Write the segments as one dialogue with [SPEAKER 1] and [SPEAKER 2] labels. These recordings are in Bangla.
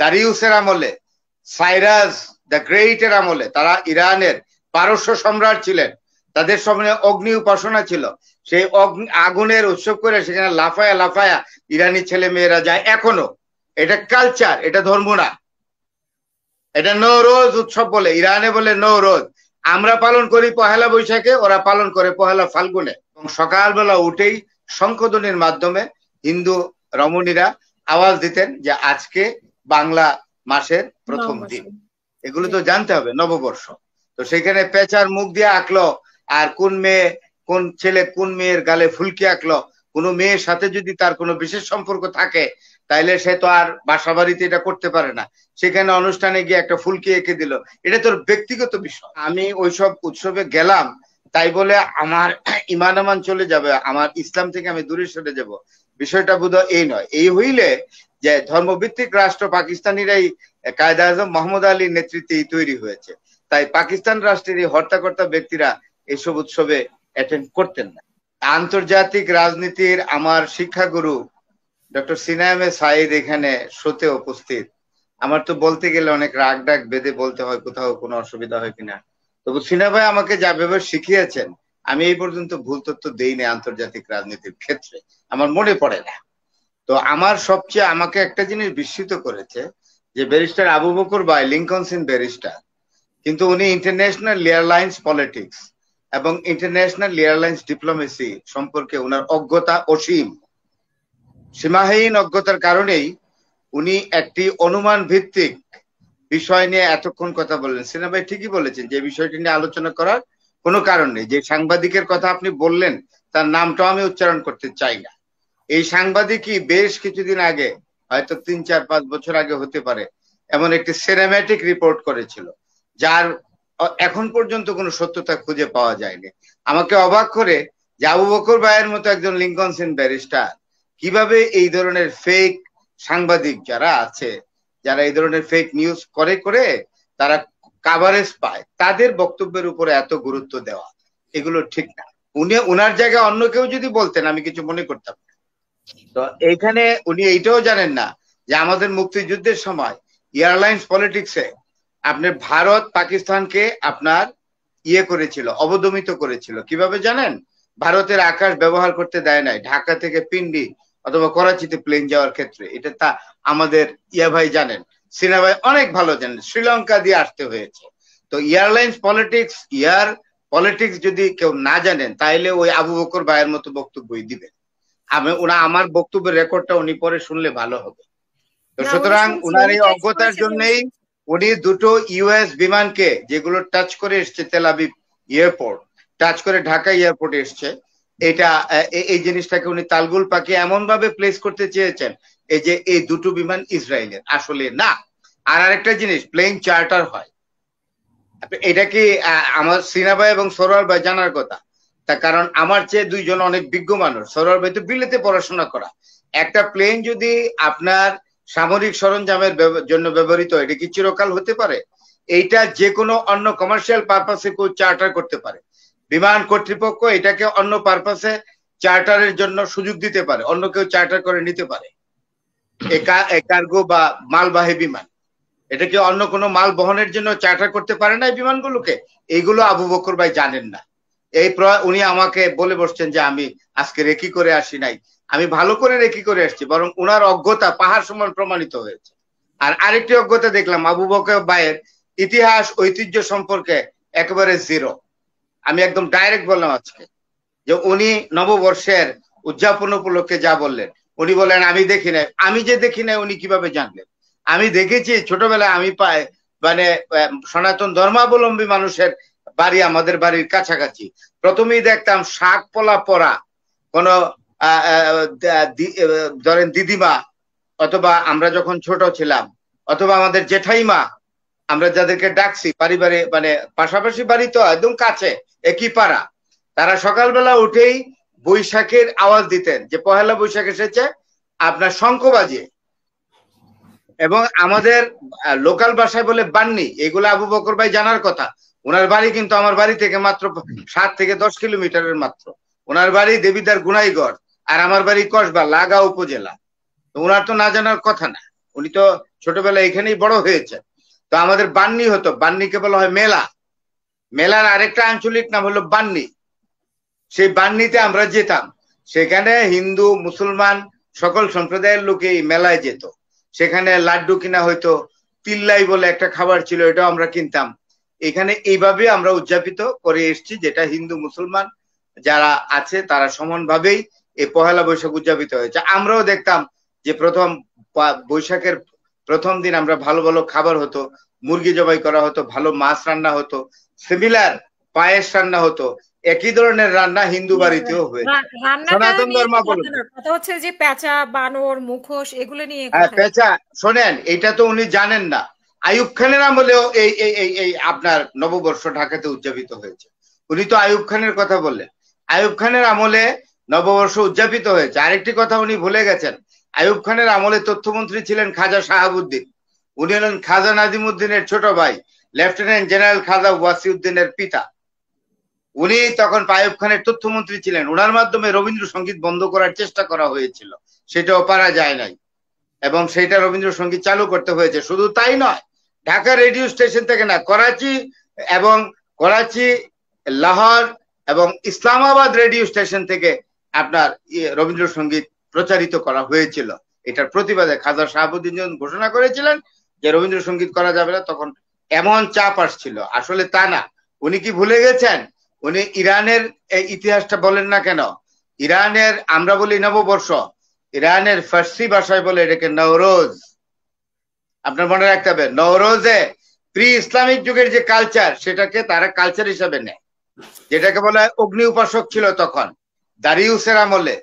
[SPEAKER 1] দারিউসের আমলে সাইরাস দ্য গ্রেটের আমলে তারা ইরানের পারস্য সম্রাট ছিলেন তাদের সামনে অগ্নি উপাসনা ছিল সেই আগুনের উৎসব করে সেখানে লাফায়া লাফায়া ইরানি ছেলে মেয়েরা যায় এখনো এটা কালচার এটা ধর্ম না এটা নৌরোজ উৎসব বলে ইরানে বলে নৌরোজ আমরা পালন করি পহেলা বৈশাখে ওরা পালন করে পহেলা ফাল্গুনে এবং সকালবেলা উঠেই শঙ্খধ্বনির মাধ্যমে হিন্দু রমণীরা আওয়াজ দিতেন যে আজকে বাংলা মাসের প্রথম দিন এগুলো তো জানতে হবে নববর্ষ তো সেখানে পেঁচার মুখ দিয়ে আঁকলো আর কোন মেয়ে কোন ছেলে কোন মেয়ের গালে ফুলকি আঁকলো কোনো মেয়ের সাথে যদি তার কোনো বিশেষ সম্পর্ক থাকে তাইলে সে তো আর বাসা বাড়িতে এটা করতে পারে না সেখানে অনুষ্ঠানে গিয়ে একটা ফুলকি এঁকে দিল এটা তোর ব্যক্তিগত বিষয় আমি ওইসব উৎসবে গেলাম তাই বলে আমার ইমান আমান চলে যাবে আমার ইসলাম থেকে আমি দূরে সরে যাব বিষয়টা বোধ এই নয় এই হইলে যে ধর্মভিত্তিক রাষ্ট্র পাকিস্তানিরাই এই কায়দা আজম মোহাম্মদ আলীর নেতৃত্বেই তৈরি হয়েছে তাই পাকিস্তান রাষ্ট্রের এই হর্তাকর্তা ব্যক্তিরা এইসব উৎসবে অ্যাটেন্ড করতেন না আন্তর্জাতিক রাজনীতির আমার শিক্ষাগুরু ডক্টর সিনায়মে সাইদ এখানে শোতে উপস্থিত আমার তো বলতে গেলে অনেক রাগ ডাক বেঁধে বলতে হয় কোথাও কোনো অসুবিধা হয় কিনা তবু সিনা ভাই আমাকে যা ব্যবহার শিখিয়েছেন আমি এই পর্যন্ত ভুল তথ্য দেইনি আন্তর্জাতিক রাজনীতির ক্ষেত্রে আমার মনে পড়ে না তো আমার সবচেয়ে আমাকে একটা জিনিস বিস্মিত করেছে যে barrister Abu Bakar by Lincoln's Inn barrister কিন্তু উনি ইন্টারন্যাশনাল এয়ারলাইন্স পলিটিক্স এবং ইন্টারন্যাশনাল এয়ারলাইন্স ডিপ্লোমেসি সম্পর্কে ওনার অজ্ঞতা অসীম সীমাহীন অজ্ঞতার কারণেই উনি একটি অনুমান ভিত্তিক বিষয় নিয়ে এতক্ষণ কথা বললেন সিনেমায় ভাই ঠিকই বলেছেন যে বিষয়টি নিয়ে আলোচনা করার কোনো কারণ নেই যে সাংবাদিকের কথা আপনি বললেন তার নামটাও আমি উচ্চারণ করতে চাই না এই সাংবাদিকই বেশ কিছুদিন আগে হয়তো তিন চার পাঁচ বছর আগে হতে পারে এমন একটি সিনেম্যাটিক রিপোর্ট করেছিল যার এখন পর্যন্ত কোনো সত্যতা খুঁজে পাওয়া যায়নি আমাকে অবাক করে যে আবু বকর ভাইয়ের মতো একজন সিন ব্যারিস্টার কিভাবে এই ধরনের ফেক সাংবাদিক যারা আছে যারা এই ধরনের ফেক নিউজ করে করে তারা কাভারেজ পায় তাদের বক্তব্যের উপরে এত গুরুত্ব দেওয়া এগুলো ঠিক না উনি ওনার জায়গায় অন্য কেউ যদি বলতেন আমি কিছু মনে করতাম তো এইখানে উনি এইটাও জানেন না যে আমাদের মুক্তিযুদ্ধের সময় এয়ারলাইন্স পলিটিক্সে আপনি ভারত পাকিস্তানকে আপনার ইয়ে করেছিল অবদমিত করেছিল কিভাবে জানেন ভারতের আকাশ ব্যবহার করতে দেয় নাই ঢাকা থেকে পিন্ডি অথবা করাচিতে প্লেন যাওয়ার ক্ষেত্রে এটা তা আমাদের ইয়া ভাই জানেন সিনা ভাই অনেক ভালো জানেন শ্রীলঙ্কা দিয়ে আসতে হয়েছে তো এয়ারলাইন্স পলিটিক্স এয়ার পলিটিক্স যদি কেউ না জানেন তাইলে ওই আবু বকর ভাইয়ের মতো বক্তব্যই দিবেন আমি ওনা আমার বক্তব্যের রেকর্ডটা উনি পরে শুনলে ভালো হবে তো সুতরাং উনার এই অজ্ঞতার জন্যই উনি দুটো ইউএস বিমানকে যেগুলো টাচ করে এসছে তেলাবি এয়ারপোর্ট টাচ করে ঢাকা এয়ারপোর্টে এসছে এটা এই জিনিসটাকে উনি তালগুল পাকে এমন ভাবে প্লেস করতে চেয়েছেন এই যে এই দুটো বিমান ইসরায়েলের আসলে না আর আরেকটা জিনিস প্লেন চার্টার হয় এটা কি আমার সিনা এবং সরোয়ার ভাই জানার কথা তার কারণ আমার চেয়ে দুইজন অনেক বিজ্ঞ মানুষ সরোয়ার ভাই তো বিলেতে পড়াশোনা করা একটা প্লেন যদি আপনার সামরিক সরঞ্জামের জন্য ব্যবহৃত এটা কি চিরকাল হতে পারে এইটা যে কোনো অন্য কমার্শিয়াল পারপাসে কেউ চার্টার করতে পারে বিমান কর্তৃপক্ষ এটাকে অন্য পারপাসে চার্টারের জন্য সুযোগ দিতে পারে অন্য কেউ চার্টার করে নিতে পারে কার্গো বা মালবাহী বিমান এটাকে অন্য কোনো মাল বহনের জন্য চার্টার করতে পারে না এই বিমানগুলোকে এইগুলো আবু বকর ভাই জানেন না এই উনি আমাকে বলে বসছেন যে আমি আজকে রেকি করে আসি নাই আমি ভালো করে রেকি করে আসছি বরং উনার অজ্ঞতা পাহাড় সমান প্রমাণিত হয়েছে আর আরেকটি অজ্ঞতা দেখলাম আবু বকর বায়ের ইতিহাস ঐতিহ্য সম্পর্কে একেবারে জিরো আমি একদম ডাইরেক্ট বললাম আজকে যে উনি নববর্ষের উদযাপন উপলক্ষে যা বললেন উনি বললেন আমি দেখি নাই আমি যে দেখি নাই উনি কিভাবে জানলেন আমি দেখেছি ছোটবেলায় আমি পাই মানে সনাতন ধর্মাবলম্বী মানুষের বাড়ি আমাদের বাড়ির কাছাকাছি প্রথমেই দেখতাম শাক পোলা পরা কোনো ধরেন দিদিমা অথবা আমরা যখন ছোট ছিলাম অথবা আমাদের জেঠাইমা আমরা যাদেরকে ডাকছি পারিবারে মানে পাশাপাশি বাড়ি তো একদম কাছে একই পাড়া তারা সকালবেলা উঠেই বৈশাখের আওয়াজ দিতেন যে পহেলা বৈশাখ এসেছে আপনার শঙ্খ বাজে এবং আমাদের লোকাল ভাষায় বলে বান্নি এগুলো আবু বকর ভাই জানার কথা ওনার বাড়ি কিন্তু আমার বাড়ি থেকে মাত্র সাত থেকে দশ কিলোমিটারের মাত্র ওনার বাড়ি দেবিদার গুনাইগড় আর আমার বাড়ি কসবা লাগা উপজেলা তো ওনার তো না জানার কথা না উনি তো ছোটবেলায় এখানেই বড় হয়েছে তো আমাদের বান্নি হতো বান্নিকে বলা হয় মেলা মেলার আরেকটা আঞ্চলিক নাম হলো বান্নি সেই বান্নিতে আমরা যেতাম সেখানে হিন্দু মুসলমান সকল সম্প্রদায়ের লোকে এই মেলায় যেত সেখানে লাড্ডু কিনা হয়তো তিল্লাই বলে একটা খাবার ছিল এটাও আমরা কিনতাম এখানে এইভাবে আমরা উদযাপিত করে এসছি যেটা হিন্দু মুসলমান যারা আছে তারা সমানভাবেই এই পহেলা বৈশাখ উদযাপিত হয়েছে আমরাও দেখতাম যে প্রথম বৈশাখের প্রথম দিন আমরা ভালো ভালো খাবার হতো মুরগি জবাই করা হতো ভালো মাছ রান্না হতো সিমিলার পায়েস রান্না হতো একই ধরনের রান্না হিন্দু বাড়িতেও হয়ে সনাতন ধর্মাবলম্বী হচ্ছে যে পেঁচা বানর মুখোশ এগুলো নিয়ে হ্যাঁ পেঁচা শোনেন এটা তো উনি জানেন না আয়ুব খানের আমলেও এই এই এই আপনার নববর্ষ ঢাকাতে উদযাপিত হয়েছে উনি তো আয়ুব খানের কথা বললেন আয়ুব খানের আমলে নববর্ষ উদযাপিত হয়েছে আরেকটি কথা উনি ভুলে গেছেন আয়ুব খানের আমলে তথ্যমন্ত্রী ছিলেন খাজা শাহাবুদ্দিন উনি হলেন খাজা নাজিমুদ্দিনের ছোট ভাই লেফটেন্যান্ট জেনারেল খাজা ওয়াসিউদ্দিনের পিতা উনি তখন আয়ুব খানের তথ্যমন্ত্রী ছিলেন উনার মাধ্যমে রবীন্দ্রসঙ্গীত বন্ধ করার চেষ্টা করা হয়েছিল সেটাও পারা যায় নাই এবং সেটা রবীন্দ্রসঙ্গীত চালু করতে হয়েছে শুধু তাই নয় ঢাকা রেডিও স্টেশন থেকে না করাচি এবং করাচি লাহোর এবং ইসলামাবাদ রেডিও স্টেশন থেকে আপনার ইয়ে রবীন্দ্রসঙ্গীত প্রচারিত করা হয়েছিল এটার প্রতিবাদে খাজা শাহাবুদ্দিন যখন ঘোষণা করেছিলেন যে রবীন্দ্রসঙ্গীত করা যাবে না তখন এমন চাপ আসছিল আসলে তা না উনি কি ভুলে গেছেন উনি ইরানের ইতিহাসটা বলেন না কেন ইরানের আমরা বলি নববর্ষ ইরানের ফার্সি ভাষায় বলে এটাকে নওরোজ আপনার মনে রাখতে হবে নওরোজে প্রি ইসলামিক যুগের যে কালচার সেটাকে তারা কালচার হিসাবে নেয় যেটাকে বলা হয় অগ্নি উপাসক ছিল তখন দারিউসের আমলে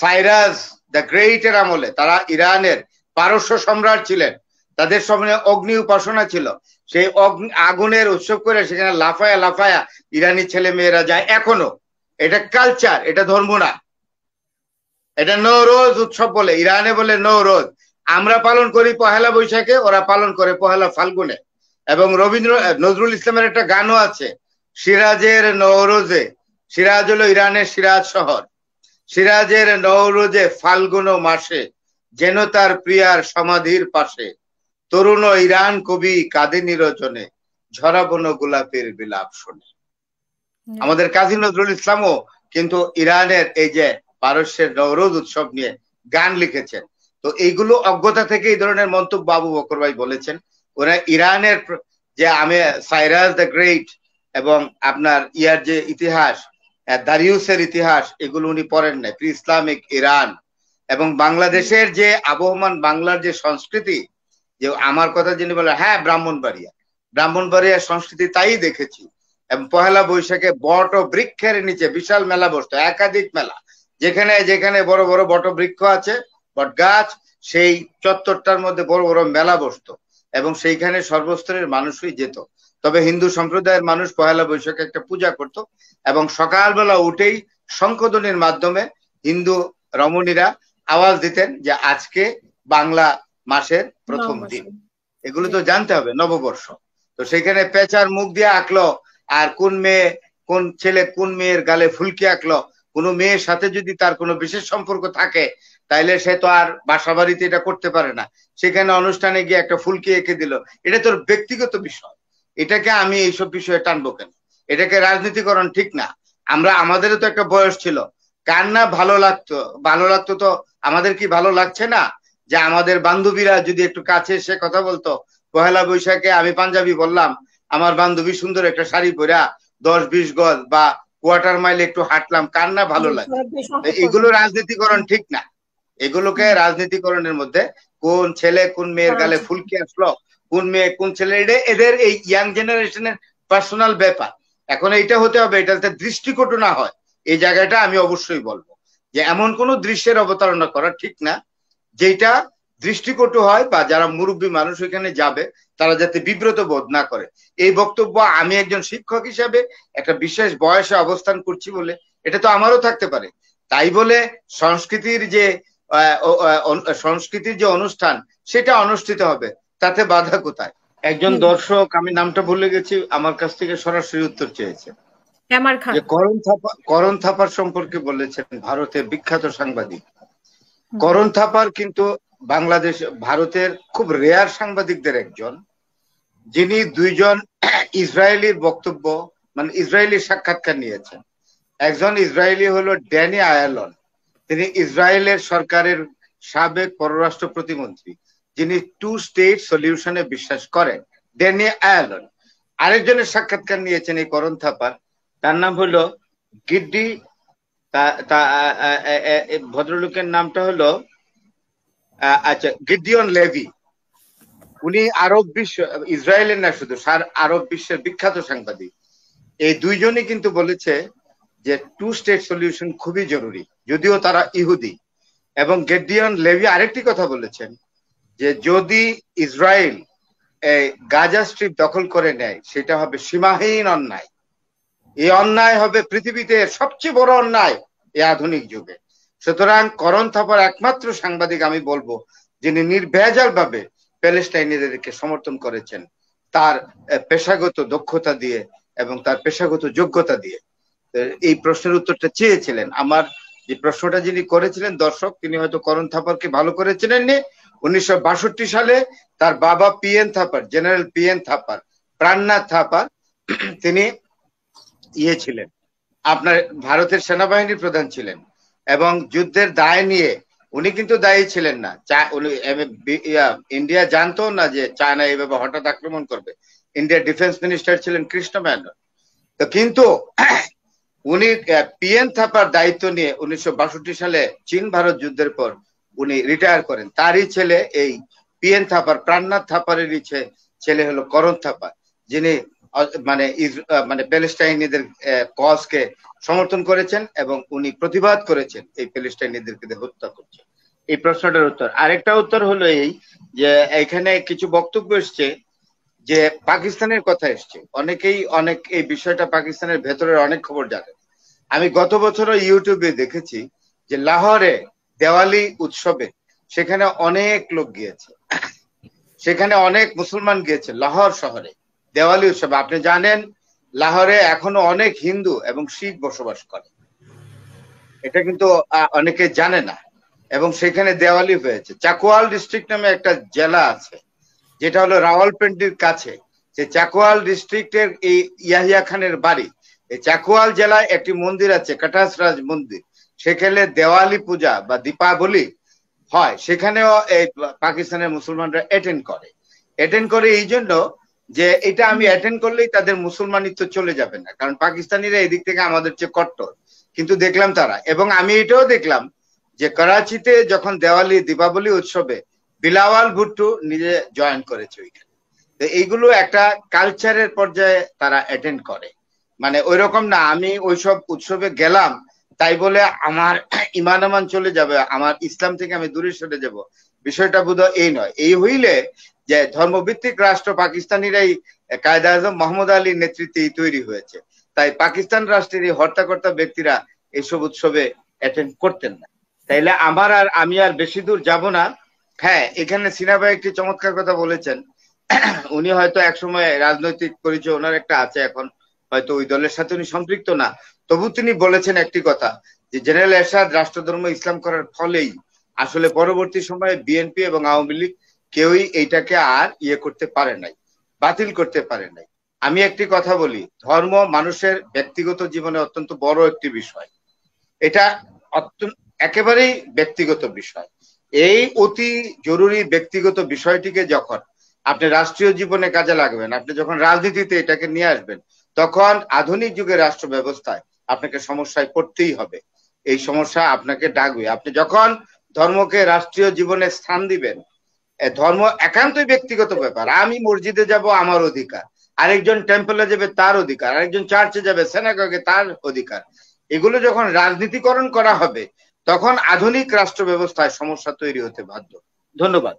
[SPEAKER 1] সাইরাস দ্য গ্রেট এর আমলে তারা ইরানের পারস্য সম্রাট ছিলেন তাদের সামনে অগ্নি উপাসনা ছিল সেই অগ্নি আগুনের উৎসব করে সেখানে লাফায়া লাফায়া ইরানি ছেলে মেয়েরা যায় এখনো এটা কালচার এটা ধর্ম না এটা নৌরোজ উৎসব বলে ইরানে বলে নৌরোজ আমরা পালন করি পহেলা বৈশাখে ওরা পালন করে পহেলা ফাল্গুনে এবং রবীন্দ্র নজরুল ইসলামের একটা গানও আছে সিরাজের নওরোজে সিরাজ হলো ইরানের সিরাজ শহর সিরাজের নওরোজে ফাল্গুন মাসে যেন তার প্রিয়ার সমাধির পাশে তরুণ ইরান কবি কাঁদে নিরচনে ঝরাবন গোলাপের বিলাপ শোনে আমাদের কাজী নজরুল ইসলামও কিন্তু ইরানের এই যে পারস্যের নওরোজ উৎসব নিয়ে গান লিখেছেন তো এইগুলো অজ্ঞতা থেকে এই ধরনের মন্তব্য আবু বকর ভাই বলেছেন ওরা ইরানের যে আমি সাইরাস দ্য গ্রেট এবং আপনার ইয়ার যে ইতিহাস দারিউসের ইতিহাস এগুলো উনি পড়েন নাই প্রি ইসলামিক ইরান এবং বাংলাদেশের যে আবহমান বাংলার যে সংস্কৃতি যে আমার কথা যিনি বলে হ্যাঁ ব্রাহ্মণবাড়িয়া ব্রাহ্মণবাড়িয়ার সংস্কৃতি তাই দেখেছি এবং পহেলা বৈশাখে বট বৃক্ষের নিচে বিশাল মেলা বসতো একাধিক মেলা যেখানে যেখানে বড় বড় বট বৃক্ষ আছে বটগাছ সেই চত্বরটার মধ্যে বড় বড় মেলা বসতো এবং সেইখানে সর্বস্তরের মানুষই যেত তবে হিন্দু সম্প্রদায়ের মানুষ পহেলা বৈশাখে একটা পূজা করত এবং সকালবেলা উঠেই সংকোধনের মাধ্যমে হিন্দু রমণীরা আওয়াজ দিতেন যে আজকে বাংলা মাসের প্রথম দিন এগুলো তো জানতে হবে নববর্ষ তো সেখানে পেঁচার মুখ দিয়ে আঁকলো আর কোন মেয়ে কোন ছেলে কোন মেয়ের গালে ফুলকি আঁকলো কোনো মেয়ের সাথে যদি তার কোনো বিশেষ সম্পর্ক থাকে তাইলে সে তো আর বাসা বাড়িতে এটা করতে পারে না সেখানে অনুষ্ঠানে গিয়ে একটা ফুলকি এঁকে দিল এটা তোর ব্যক্তিগত বিষয় এটাকে আমি এইসব বিষয়ে টানবো কেন এটাকে রাজনীতিকরণ ঠিক না আমরা আমাদেরও তো একটা বয়স ছিল কার না ভালো লাগতো ভালো লাগতো তো আমাদের কি ভালো লাগছে না যে আমাদের বান্ধবীরা যদি একটু কাছে এসে কথা বলতো পহেলা বৈশাখে আমি পাঞ্জাবি বললাম আমার বান্ধবী সুন্দর একটা শাড়ি পরা দশ বিশ গজ বা কোয়ার্টার মাইল একটু হাঁটলাম কার না ভালো লাগে এগুলো রাজনীতিকরণ ঠিক না এগুলোকে রাজনীতিকরণের মধ্যে কোন ছেলে কোন মেয়ের হ্যাঁ। গালে ফুলকি আসলো কোন মেয়ে কোন ছেলে এটা এদের এই ইয়াং জেনারেশনের পার্সোনাল ব্যাপার এখন এইটা হতে হবে যাতে দৃষ্টিকটু না হয় এই জায়গাটা আমি অবশ্যই বলবো যে এমন কোন দৃশ্যের অবতারণা করা ঠিক না যেটা দৃষ্টিকটু হয় বা যারা মুরব্বী মানুষ ওইখানে যাবে তারা যাতে বিব্রত বোধ না করে এই বক্তব্য আমি একজন শিক্ষক হিসাবে একটা বিশেষ বয়সে অবস্থান করছি বলে এটা তো আমারও থাকতে পারে তাই বলে সংস্কৃতির যে সংস্কৃতির যে অনুষ্ঠান সেটা অনুষ্ঠিত হবে তাতে বাধা কোথায় একজন দর্শক আমি নামটা ভুলে গেছি আমার কাছ থেকে সরাসরি উত্তর চেয়েছে করণ করণ থাপার সম্পর্কে বলেছেন ভারতের বিখ্যাত সাংবাদিক করণ থাপার কিন্তু বাংলাদেশ ভারতের খুব রেয়ার সাংবাদিকদের একজন যিনি দুইজন ইসরায়েলির বক্তব্য মানে ইসরায়েলি সাক্ষাৎকার নিয়েছেন একজন ইসরায়েলি হলো ড্যানি আয়ালন তিনি ইসরায়েলের সরকারের সাবেক পররাষ্ট্র প্রতিমন্ত্রী যিনি টু স্টেট সলিউশনে বিশ্বাস করেন ড্যানি আয়ালন আরেকজনের সাক্ষাৎকার নিয়েছেন এই করণ থাপার তার নাম হলো গিড্ডি ভদ্রলোকের নামটা হলো আচ্ছা গিডিয়ন লেভি উনি আরব বিশ্ব ইসরায়েলের না শুধু সার আরব বিশ্বের বিখ্যাত সাংবাদিক এই দুইজনই কিন্তু বলেছে যে টু স্টেট সলিউশন খুবই জরুরি যদিও তারা ইহুদি এবং গেডিয়ন লেভি আরেকটি কথা বলেছেন যে যদি ইসরায়েল গাজা স্ট্রিপ দখল করে নেয় সেটা হবে সীমাহীন অন্যায় এই অন্যায় হবে পৃথিবীতে সবচেয়ে বড় অন্যায় এই আধুনিক যুগে সুতরাং করণ থাপার একমাত্র সাংবাদিক আমি বলবো যিনি নির্ভেজাল ভাবে প্যালেস্টাইনিদেরকে সমর্থন করেছেন তার পেশাগত দক্ষতা দিয়ে এবং তার পেশাগত যোগ্যতা দিয়ে এই প্রশ্নের উত্তরটা চেয়েছিলেন আমার যে প্রশ্নটা যিনি করেছিলেন দর্শক তিনি হয়তো করণ থাপারকে ভালো করেছিলেন চেনেননি উনিশশো সালে তার বাবা P N Thapar general P N Thapar Prannath Thapar তিনি ইয়ে ছিলেন আপনার ভারতের সেনাবাহিনীর প্রধান ছিলেন এবং যুদ্ধের দায় নিয়ে উনি কিন্তু দায়ী ছিলেন না উনি ইন্ডিয়া জানতো না যে চায়না এইভাবে হঠাৎ আক্রমণ করবে ইন্ডিয়া ডিফেন্স মিনিস্টার ছিলেন কৃষ্ণ মেনন তো কিন্তু উনি পিএন থাপার দায়িত্ব নিয়ে উনিশশো সালে চীন ভারত যুদ্ধের পর উনি রিটায়ার করেন তারই ছেলে এই পিএন থাপার প্রাণনাথ থাপারেরই ছেলে হলো করণ থাপার যিনি মানে মানে প্যালেস্টাইনিদের কজকে সমর্থন করেছেন এবং উনি প্রতিবাদ করেছেন এই প্যালেস্টাইনিদেরকে হত্যা করছেন এই প্রশ্নটার উত্তর আরেকটা উত্তর হলো এই যে এখানে কিছু বক্তব্য এসছে যে পাকিস্তানের কথা এসছে অনেকেই অনেক এই বিষয়টা পাকিস্তানের ভেতরের অনেক খবর জানে আমি গত বছরও ইউটিউবে দেখেছি যে লাহোরে দেওয়ালি উৎসবে সেখানে অনেক লোক গিয়েছে সেখানে অনেক মুসলমান গিয়েছে লাহোর শহরে দেওয়ালি উৎসবে আপনি জানেন লাহোরে এখনো অনেক হিন্দু এবং শিখ বসবাস করে এটা কিন্তু অনেকে জানে না এবং সেখানে দেওয়ালি হয়েছে চাকুয়াল ডিস্ট্রিক্ট নামে একটা জেলা আছে যেটা হলো রাওয়ালপিন্ডির কাছে যে চাকোয়াল ডিস্ট্রিক্টের এই ইয়াহিয়া খানের বাড়ি এই চাকোয়াল জেলায় একটি মন্দির আছে কাটাসরাজ মন্দির সেখানে দেওয়ালি পূজা বা দীপাবলি হয় সেখানেও এই পাকিস্তানের মুসলমানরা অ্যাটেন্ড করে অ্যাটেন্ড করে এই জন্য যে এটা আমি অ্যাটেন্ড করলেই তাদের মুসলমানিত্ব চলে যাবে না কারণ পাকিস্তানিরা এদিক থেকে আমাদের চেয়ে কট্টর কিন্তু দেখলাম তারা এবং আমি এটাও দেখলাম যে করাচিতে যখন দেওয়ালি দীপাবলি উৎসবে বিলাওয়াল ভুট্টু নিজে জয়েন করেছে ওইখানে তো এইগুলো একটা কালচারের পর্যায়ে তারা অ্যাটেন্ড করে মানে ওই রকম না আমি ওইসব উৎসবে গেলাম তাই বলে আমার ইমান আমান চলে যাবে আমার ইসলাম থেকে আমি দূরে সরে যাব বিষয়টা বোধ এই নয় এই হইলে যে ধর্মভিত্তিক রাষ্ট্র পাকিস্তানিরাই কায়দা আজম মোহাম্মদ আলীর নেতৃত্বে তৈরি হয়েছে তাই পাকিস্তান রাষ্ট্রের এই হর্তাকর্তা ব্যক্তিরা এইসব উৎসবে অ্যাটেন্ড করতেন না তাইলে আমার আর আমি আর বেশি দূর যাব না হ্যাঁ এখানে সিনা ভাই একটি চমৎকার কথা বলেছেন উনি হয়তো একসময় রাজনৈতিক পরিচয় ওনার একটা আছে এখন হয়তো ওই দলের সাথে উনি সম্পৃক্ত না তবু তিনি বলেছেন একটি কথা যে জেনারেল এরশাদ রাষ্ট্রধর্ম ইসলাম করার ফলেই আসলে পরবর্তী সময়ে বিএনপি এবং আওয়ামী লীগ কেউই এইটাকে আর ইয়ে করতে পারে নাই বাতিল করতে পারে নাই আমি একটি কথা বলি ধর্ম মানুষের ব্যক্তিগত জীবনে অত্যন্ত বড় একটি বিষয় এটা একেবারেই ব্যক্তিগত বিষয় এই অতি জরুরি ব্যক্তিগত বিষয়টিকে যখন আপনি রাষ্ট্রীয় জীবনে কাজে লাগবেন আপনি যখন রাজনীতিতে এটাকে নিয়ে আসবেন তখন আধুনিক যুগের রাষ্ট্র ব্যবস্থায় আপনাকে সমস্যায় পড়তেই হবে এই সমস্যা আপনাকে ডাকবে আপনি যখন ধর্মকে রাষ্ট্রীয় জীবনে স্থান দিবেন ধর্ম একান্তই ব্যক্তিগত ব্যাপার আমি মসজিদে যাব আমার অধিকার আরেকজন টেম্পলে যাবে তার অধিকার আরেকজন চার্চে যাবে সেনাগকে তার অধিকার এগুলো যখন রাজনীতিকরণ করা হবে তখন আধুনিক রাষ্ট্র ব্যবস্থায় সমস্যা তৈরি হতে বাধ্য ধন্যবাদ